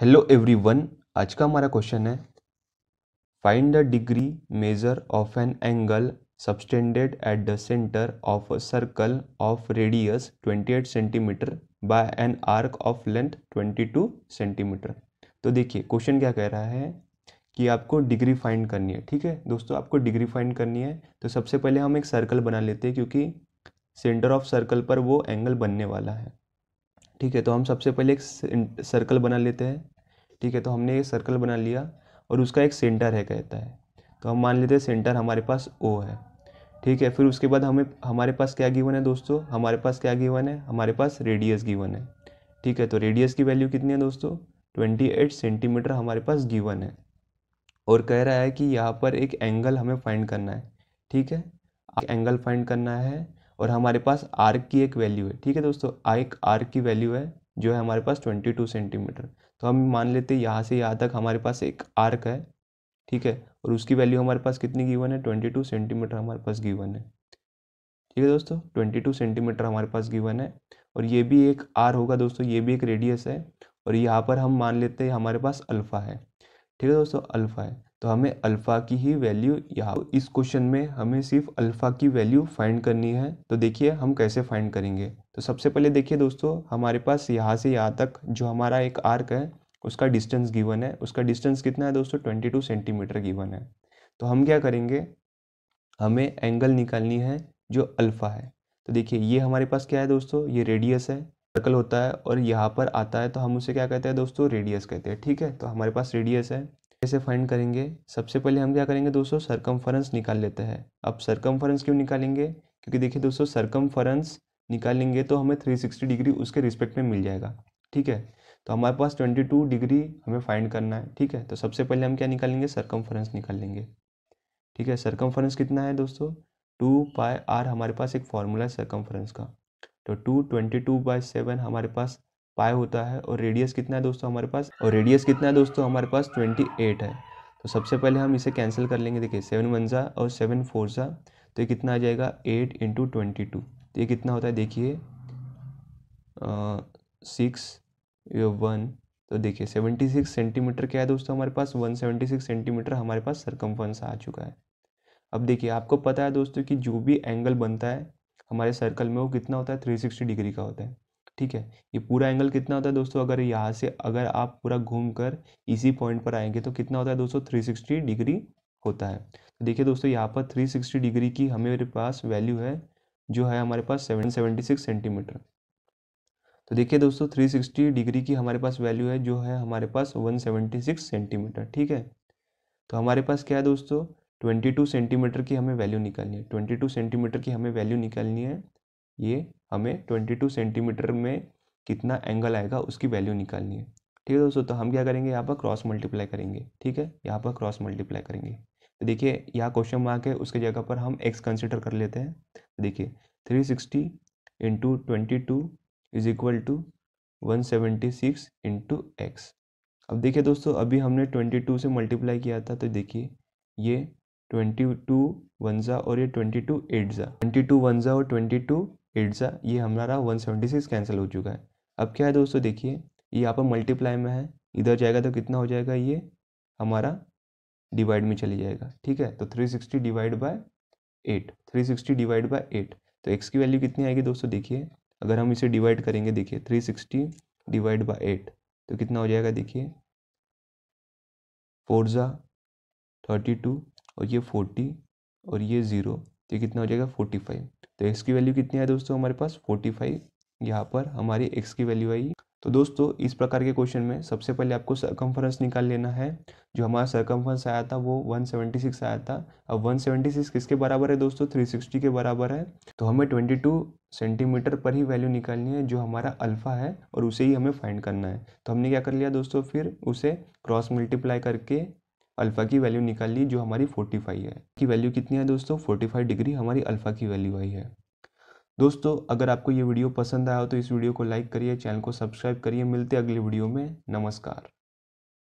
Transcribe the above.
hello everyone आज का हमारा क्वेश्चन है find the degree measure of an angle subtended at the centre of a circle of radius 28 centimetre by an arc of length 22 centimetre तो देखिए question क्या कह रहा है कि आपको डिग्री फाइंड करनी है ठीक है दोस्तों आपको डिग्री फाइंड करनी है तो सबसे पहले हम एक सर्कल बना लेते हैं क्योंकि सेंटर ऑफ सर्कल पर वो एंगल बनने वाला है ठीक है तो हम सबसे पहले एक सर्कल बना लेते हैं ठीक है तो हमने एक सर्कल बना लिया और उसका एक सेंटर है कहता है तो हम मान लेते हैं सेंटर हमारे पास ओ है ठीक है फिर उसके बाद हमें हमारे पास क्या गिवन है दोस्तों हमारे पास क्या गिवन है हमारे पास रेडियस गिवन है ठीक है तो रेडियस की वैल्यू कितनी है दोस्तों ट्वेंटी एट सेंटीमीटर हमारे पास गिवन है और कह रहा है कि यहाँ पर एक एंगल हमें फाइंड करना है ठीक है एंगल फाइंड करना है और हमारे पास आर्क की एक वैल्यू है ठीक है दोस्तों एक आर्क की वैल्यू है जो है हमारे पास ट्वेंटी टू सेंटीमीटर तो हम मान लेते हैं यहाँ से यहाँ तक हमारे पास एक आर्क है ठीक है और उसकी वैल्यू हमारे पास कितनी गिवन है ट्वेंटी टू सेंटीमीटर हमारे पास गिवन है ठीक है दोस्तों ट्वेंटी टू सेंटीमीटर हमारे पास गिवन है और ये भी एक आर होगा दोस्तों ये भी एक रेडियस है और यहाँ पर हम मान लेते हैं हमारे पास अल्फ़ा है ठीक है दोस्तों अल्फ़ा है तो हमें अल्फ़ा की ही वैल्यू यहाँ तो इस क्वेश्चन में हमें सिर्फ अल्फ़ा की वैल्यू फाइंड करनी है तो देखिए हम कैसे फाइंड करेंगे तो सबसे पहले देखिए दोस्तों हमारे पास यहाँ से यहाँ तक जो हमारा एक आर्क है उसका डिस्टेंस गिवन है उसका डिस्टेंस कितना है दोस्तों ट्वेंटी टू सेंटीमीटर गिवन है तो हम क्या करेंगे हमें एंगल निकालनी है जो अल्फ़ा है तो देखिए ये हमारे पास क्या है दोस्तों ये रेडियस है सर्कल होता है और यहाँ पर आता है तो हम उसे क्या कहते हैं दोस्तों रेडियस कहते हैं ठीक है तो हमारे पास रेडियस है कैसे फाइंड करेंगे सबसे पहले हम क्या करेंगे दोस्तों सरकमफरेंस निकाल लेते हैं अब सरकमफरेंस क्यों निकालेंगे क्योंकि देखिए दोस्तों सरकमफरेंस निकालेंगे तो हमें 360 डिग्री उसके रिस्पेक्ट में मिल जाएगा ठीक है तो हमारे पास 22 डिग्री हमें फाइंड करना है ठीक है तो सबसे पहले हम क्या निकालेंगे सरकमफरेंस निकाल लेंगे ठीक है सरकमफरेंस कितना है दोस्तों टू पाए आर हमारे पास एक फॉर्मूला है सरकमफरेंस का तो two twenty two by seven हमारे पास पाए होता है और रेडियस कितना है दोस्तों हमारे पास और रेडियस कितना है दोस्तों हमारे पास ट्वेंटी एट है तो सबसे पहले हम इसे कैंसिल कर लेंगे देखिए सेवन वन सा और सेवन फोर सा तो ये कितना आ जाएगा एट इंटू ट्वेंटी टू तो ये कितना होता है देखिए सिक्स वन तो देखिए सेवेंटी सिक्स सेंटीमीटर क्या है दोस्तों हमारे पास वन सेवेंटी सिक्स सेंटीमीटर हमारे पास सरकमफ्रेंस आ चुका है अब देखिए आपको पता है दोस्तों कि जो भी एंगल बनता है हमारे सर्कल में वो कितना होता है थ्री सिक्सटी डिग्री का होता है ठीक है ये पूरा एंगल कितना होता है दोस्तों अगर यहाँ से अगर आप पूरा घूम कर इसी पॉइंट पर आएंगे तो कितना होता है दोस्तों 360 डिग्री होता है तो देखिए दोस्तों यहाँ पर 360 डिग्री की मेरे पास वैल्यू है जो है हमारे पास सेवन सेवेंटी सिक्स सेंटीमीटर तो देखिए दोस्तों 360 डिग्री की हमारे पास वैल्यू है जो है हमारे पास सिक्स सेंटीमीटर ठीक है तो हमारे पास क्या है दोस्तों टू सेंटीमीटर की हमें वैल्यू निकालनी है टू सेंटीमीटर की हमें वैल्यू निकालनी है ये हमें 22 सेंटीमीटर में कितना एंगल आएगा उसकी वैल्यू निकालनी है ठीक है दोस्तों तो हम क्या करेंगे यहाँ पर क्रॉस मल्टीप्लाई करेंगे ठीक है यहाँ पर क्रॉस मल्टीप्लाई करेंगे तो देखिए यहाँ क्वेश्चन मार्क है उसके जगह पर हम एक्स कंसिडर कर लेते हैं तो देखिए three sixty into twenty two is equal to one seventy six into X अब देखिए दोस्तों अभी हमने ट्वेंटी टू से मल्टीप्लाई किया था तो देखिए ये ट्वेंटी टू वन ज़ा और ये ट्वेंटी टू एट ज़ा ट्वेंटी टू वन ज़ा और ट्वेंटी टू एट ये हमारा वन सेवेंटी सिक्स कैंसिल हो चुका है अब क्या है दोस्तों देखिए ये यहाँ पर मल्टीप्लाई में है इधर जाएगा तो कितना हो जाएगा ये हमारा डिवाइड में चली जाएगा ठीक है तो three sixty divide by eight three sixty divide by eight तो एक्स की वैल्यू कितनी आएगी दोस्तों देखिए अगर हम इसे डिवाइड करेंगे देखिए three sixty divide by eight तो कितना हो जाएगा देखिए फोर ज़ा थर्टी टू और ये फोर्टी और ये ज़ीरो तो कितना हो जाएगा फोर्टी फाइव तो एक्स की वैल्यू कितनी है दोस्तों हमारे पास फोर्टी फाइव यहाँ पर हमारी एक्स की वैल्यू आई तो दोस्तों इस प्रकार के क्वेश्चन में सबसे पहले आपको सर्कम्फ्रेंस निकाल लेना है जो हमारा सर्कम्फ्रेंस आया था वो 176 आया था अब 176 किसके बराबर है दोस्तों 360 के बराबर है तो हमें 22 सेंटीमीटर पर ही वैल्यू निकालनी है जो हमारा अल्फ़ा है और उसे ही हमें फाइंड करना है तो हमने क्या कर लिया दोस्तों फिर उसे क्रॉस मल्टीप्लाई करके अल्फ़ा की वैल्यू निकाल ली जो हमारी 45 है की वैल्यू कितनी है दोस्तों 45 डिग्री हमारी अल्फ़ा की वैल्यू आई है दोस्तों अगर आपको ये वीडियो पसंद आया हो तो इस वीडियो को लाइक करिए चैनल को सब्सक्राइब करिए मिलते अगले वीडियो में नमस्कार